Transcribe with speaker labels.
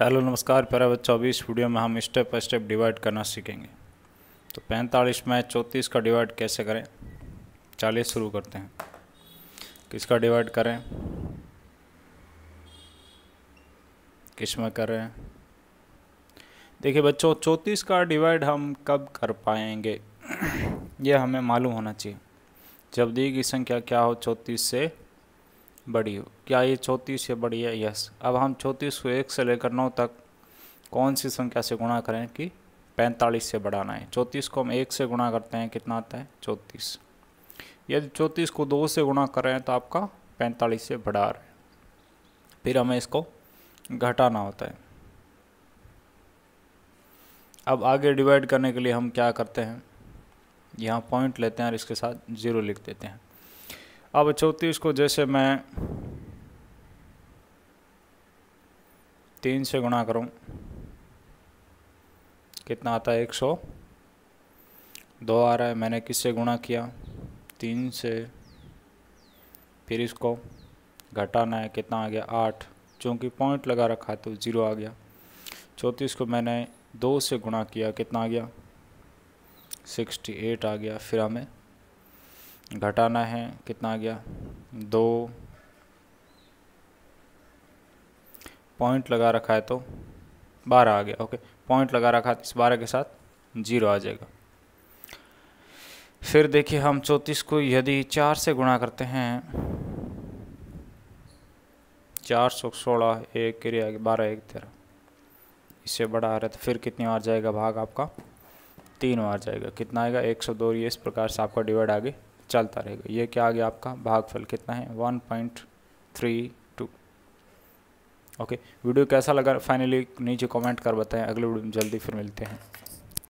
Speaker 1: hello नमस्कार प्यारा बच्चों अभी इस वीडियो में हम स्टेप बाय स्टेप डिवाइड करना सीखेंगे तो पैंतालीस में चौंतीस का डिवाइड कैसे करें चालीस शुरू करते हैं किसका डिवाइड करें किस में करें देखिए बच्चों चौंतीस का डिवाइड हम कब कर पाएंगे ये हमें मालूम होना चाहिए जब दी गई संख्या क्या हो चौंतीस से बड़ी हो क्या ये चौंतीस से बड़ी है यस अब हम चौंतीस को एक से लेकर नौ तक कौन सी संख्या से गुणा करें कि पैंतालीस से बढ़ाना है चौंतीस को हम एक से गुणा करते हैं कितना आता है चौंतीस यदि चौंतीस को दो से गुणा करें तो आपका पैंतालीस से बढ़ा रहे हैं फिर हमें इसको घटाना होता है अब आगे डिवाइड करने के लिए हम क्या करते हैं यहाँ पॉइंट लेते हैं और इसके साथ ज़ीरो लिख देते हैं अब चौंतीस को जैसे मैं तीन से गुणा करूं कितना आता है एक सौ दो आ रहा है मैंने किससे गुणा किया तीन से फिर इसको घटाना है कितना आ गया आठ चूँकि पॉइंट लगा रखा है तो ज़ीरो आ गया चौंतीस को मैंने दो से गुणा किया कितना आ गया सिक्सटी एट आ गया फिर हमें घटाना है कितना आ गया दो पॉइंट लगा रखा है तो बारह आ गया ओके पॉइंट लगा रखा है इस बारह के साथ जीरो आ जाएगा फिर देखिए हम चौंतीस को यदि चार से गुणा करते हैं चार सौ सोलह एक क्रिया बारह एक तेरह इससे बड़ा आ रहा है तो फिर कितनी बार जाएगा भाग आपका तीन बार जाएगा कितना आएगा एक सौ दो ये इस प्रकार से आपका डिवाइड आगे चलता रहेगा ये क्या आ गया आपका भागफल कितना है one point three two okay video कैसा लगा फाइनली नीचे कमेंट कर बताएं अगले वीडियो में जल्दी फिर मिलते हैं